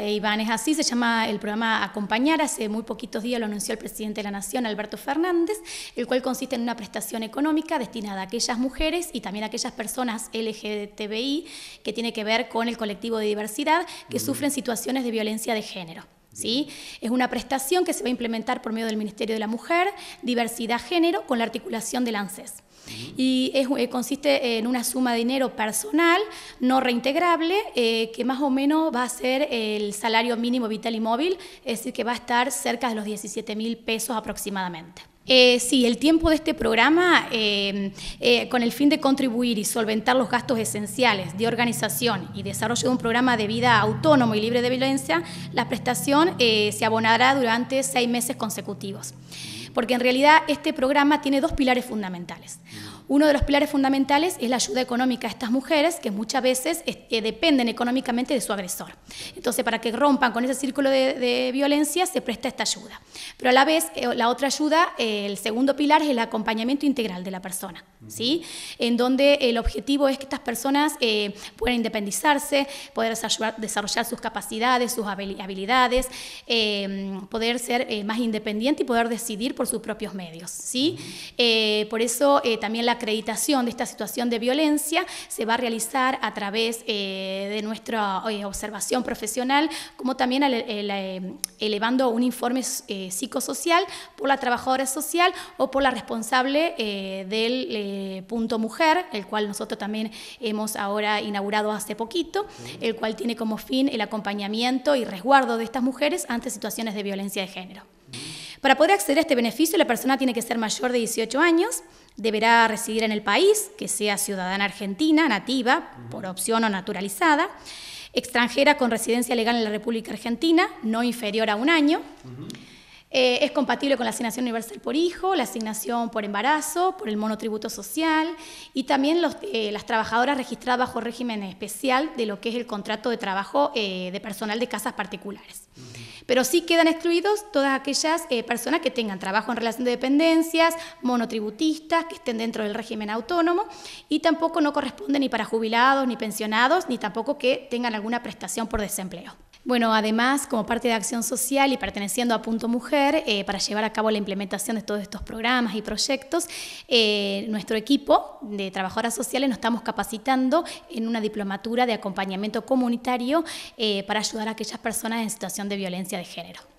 Eh, Iván es así, se llama el programa Acompañar. Hace muy poquitos días lo anunció el presidente de la Nación, Alberto Fernández, el cual consiste en una prestación económica destinada a aquellas mujeres y también a aquellas personas LGTBI que tiene que ver con el colectivo de diversidad que sufren situaciones de violencia de género. Es una prestación que se va a implementar por medio del Ministerio de la Mujer, Diversidad Género, con la articulación del ANSES. Y eh, consiste en una suma de dinero personal no reintegrable eh, que más o menos va a ser el salario mínimo vital y móvil, es decir, que va a estar cerca de los 17 mil pesos aproximadamente. Eh, sí, el tiempo de este programa, eh, eh, con el fin de contribuir y solventar los gastos esenciales de organización y desarrollo de un programa de vida autónomo y libre de violencia, la prestación se abonará durante seis meses consecutivos. Porque en realidad este programa tiene dos pilares fundamentales. Uno de los pilares fundamentales es la ayuda económica a estas mujeres que muchas veces eh, dependen económicamente de su agresor. Entonces, para que rompan con ese círculo de, violencia, se presta esta ayuda. Pero a la vez, eh, la otra ayuda, eh, el segundo pilar, es el acompañamiento integral de la persona, ¿sí? En donde el objetivo es que estas personas puedan independizarse, poder desarrollar sus capacidades, sus habilidades, em, poder ser más independiente y poder decidir por sus propios medios, ¿sí? por eso también la acreditación de esta situación de violencia se va a realizar a través eh, de nuestra eh, observación profesional, como también eh, elevando un informe psicosocial por la trabajadora social o por la responsable del punto mujer, el cual nosotros también hemos ahora inaugurado hace poquito, el cual tiene como fin el acompañamiento y resguardo de estas mujeres ante situaciones de violencia de género. Para poder acceder a este beneficio, la persona tiene que ser mayor de 18 años, deberá residir en el país, que sea ciudadana argentina, nativa, por opción o naturalizada, extranjera con residencia legal en la República Argentina, no inferior a un año. Eh, es compatible con la asignación universal por hijo, la asignación por embarazo, por el monotributo social y también eh, las trabajadoras registradas bajo régimen especial de lo que es el contrato de trabajo eh, de personal de casas particulares. Pero sí quedan excluidos todas aquellas eh, personas que tengan trabajo en relación de dependencias, monotributistas, que estén dentro del régimen autónomo y tampoco no corresponde ni para jubilados, ni pensionados, ni tampoco que tengan alguna prestación por desempleo. Bueno, además, como parte de Acción Social y perteneciendo a Punto Mujer, eh, para llevar a cabo la implementación de todos estos programas y proyectos, eh, nuestro equipo de trabajadoras sociales nos estamos capacitando en una diplomatura de acompañamiento comunitario eh, para ayudar a aquellas personas en situación de violencia de género.